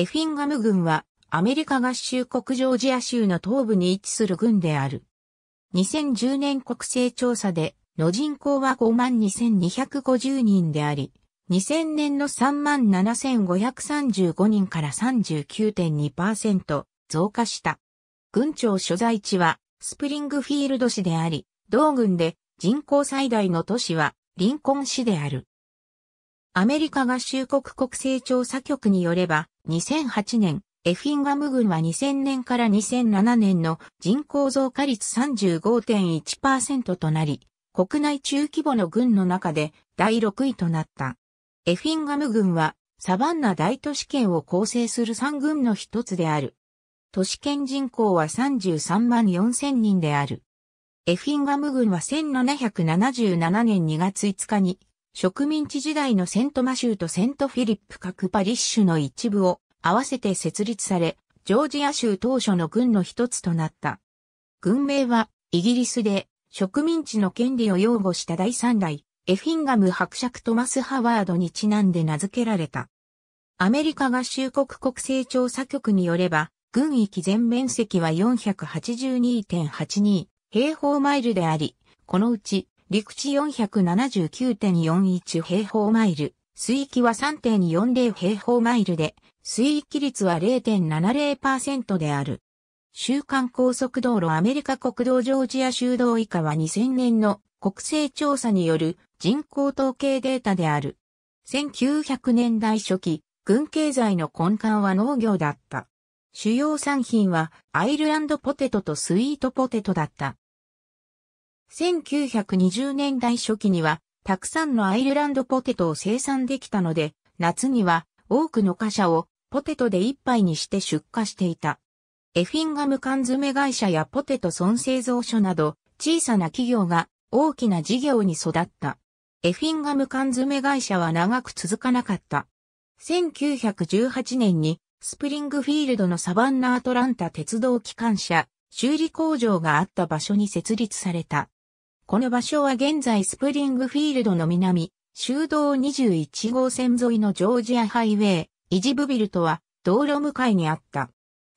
エフィンガム軍はアメリカ合衆国ジョージア州の東部に位置する軍である。2010年国勢調査での人口は52,250人であり、2000年の37,535人から39.2%増加した。軍庁所在地はスプリングフィールド市であり、同軍で人口最大の都市はリンコン市である。アメリカ合衆国国勢調査局によれば、2008年、エフィンガム軍は2000年から2007年の人口増加率35.1%となり、国内中規模の軍の中で第6位となった。エフィンガム軍はサバンナ大都市圏を構成する3軍の一つである。都市圏人口は33万4000人である。エフィンガム軍は1777年2月5日に植民地時代のセントマ州とセントフィリップ各パリッシュの一部を合わせて設立され、ジョージア州当初の軍の一つとなった。軍名はイギリスで植民地の権利を擁護した第三代エフィンガム伯爵トマス・ハワードにちなんで名付けられた。アメリカ合衆国国勢調査局によれば、軍域全面積は482.82平方マイルであり、このうち陸地479.41平方マイル、水域は3.40平方マイルで、水域率は0.70%である。週間高速道路アメリカ国道ジョージア州道以下は2000年の国勢調査による人口統計データである。1900年代初期、軍経済の根幹は農業だった。主要産品はアイルランドポテトとスイートポテトだった。1920年代初期には、たくさんのアイルランドポテトを生産できたので、夏には多くの貨車をポテトで一杯にして出荷していた。エフィンガム缶詰会社やポテト損製造所など、小さな企業が大きな事業に育った。エフィンガム缶詰会社は長く続かなかった。1918年にスプリングフィールドのサバンナアトランタ鉄道機関車修理工場があった場所に設立された。この場所は現在スプリングフィールドの南、修道21号線沿いのジョージアハイウェイ、イジブビルとは道路向かいにあった。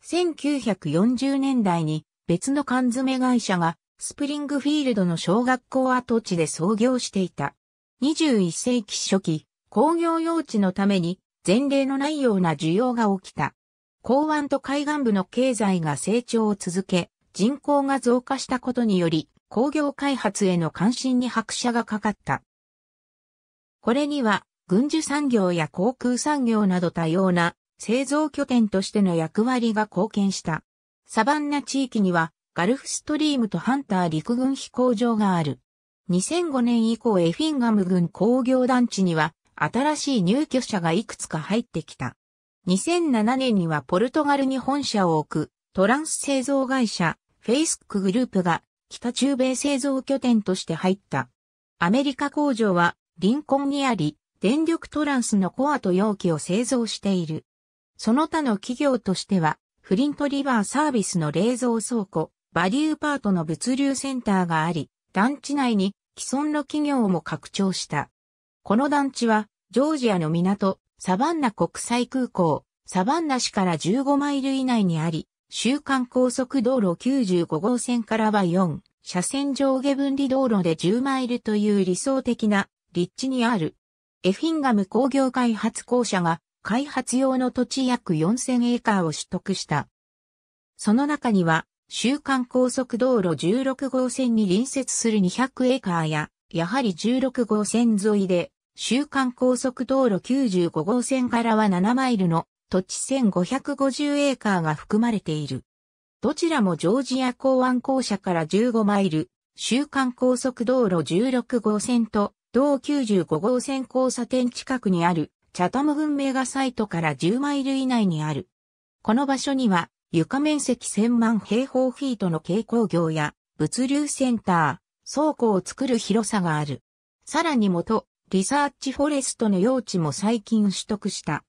1940年代に別の缶詰会社がスプリングフィールドの小学校跡地で創業していた。21世紀初期、工業用地のために前例のないような需要が起きた。港湾と海岸部の経済が成長を続け、人口が増加したことにより、工業開発への関心に拍車がかかった。これには、軍需産業や航空産業など多様な製造拠点としての役割が貢献した。サバンナ地域には、ガルフストリームとハンター陸軍飛行場がある。2005年以降エフィンガム軍工業団地には、新しい入居者がいくつか入ってきた。2007年にはポルトガルに本社を置く、トランス製造会社、フェイスクグループが北中米製造拠点として入った。アメリカ工場はリンコンにあり、電力トランスのコアと容器を製造している。その他の企業としては、フリントリバーサービスの冷蔵倉庫、バリューパートの物流センターがあり、団地内に既存の企業も拡張した。この団地は、ジョージアの港、サバンナ国際空港、サバンナ市から15マイル以内にあり、週間高速道路95号線からは4、車線上下分離道路で10マイルという理想的な立地にある。エフィンガム工業開発公社が開発用の土地約4000エーカーを取得した。その中には、週間高速道路16号線に隣接する200エーカーや、やはり16号線沿いで、週間高速道路95号線からは7マイルの土地1550エーカーが含まれている。どちらもジョージア港湾公社から15マイル、週間高速道路16号線と同95号線交差点近くにあるチャタム群メがサイトから10マイル以内にある。この場所には床面積1000万平方フィートの軽工業や物流センター、倉庫を作る広さがある。さらに元、リサーチフォレストの用地も最近取得した。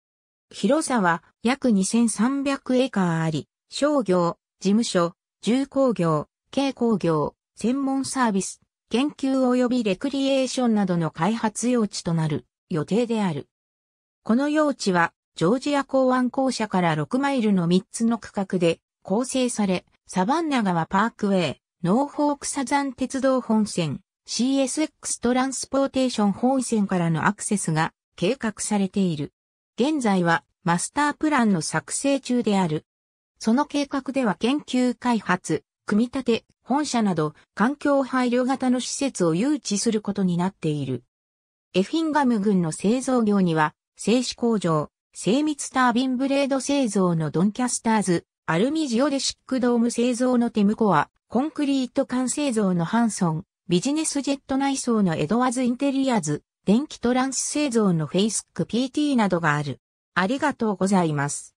広さは約2300エーカーあり、商業、事務所、重工業、軽工業、専門サービス、研究及びレクリエーションなどの開発用地となる予定である。この用地は、ジョージア港湾校舎から6マイルの3つの区画で構成され、サバンナ川パークウェイ、ノーフォークサザン鉄道本線、CSX トランスポーテーション本線からのアクセスが計画されている。現在はマスタープランの作成中である。その計画では研究開発、組み立て、本社など環境配慮型の施設を誘致することになっている。エフィンガム郡の製造業には、製紙工場、精密タービンブレード製造のドンキャスターズ、アルミジオデシックドーム製造のテムコア、コンクリート管製造のハンソン、ビジネスジェット内装のエドワーズインテリアズ、電気トランス製造の f a c e ク PT などがある。ありがとうございます。